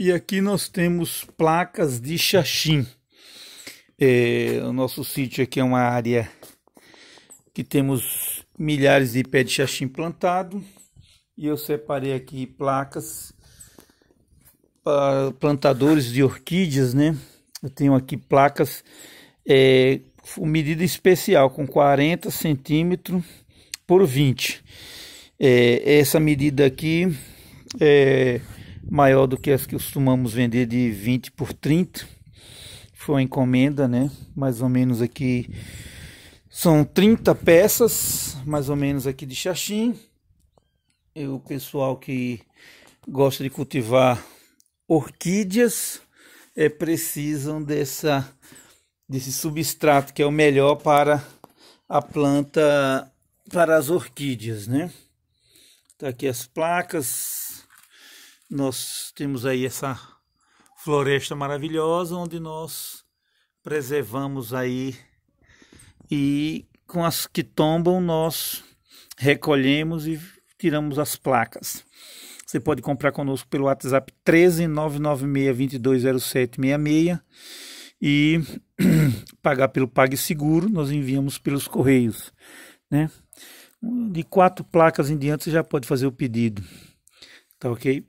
E aqui nós temos placas de xaxim. É, o nosso sítio aqui é uma área que temos milhares de pés de xaxim plantado. E eu separei aqui placas para plantadores de orquídeas, né? Eu tenho aqui placas é, medida especial com 40 centímetros por 20. É, essa medida aqui é maior do que as que costumamos vender de 20 por 30. Foi uma encomenda, né? Mais ou menos aqui são 30 peças, mais ou menos aqui de xaxim. E o pessoal que gosta de cultivar orquídeas é precisam dessa desse substrato que é o melhor para a planta para as orquídeas, né? Tá aqui as placas nós temos aí essa floresta maravilhosa onde nós preservamos aí e com as que tombam nós recolhemos e tiramos as placas. Você pode comprar conosco pelo WhatsApp 13 996 e pagar pelo PagSeguro, nós enviamos pelos correios, né? De quatro placas em diante você já pode fazer o pedido. Tá OK?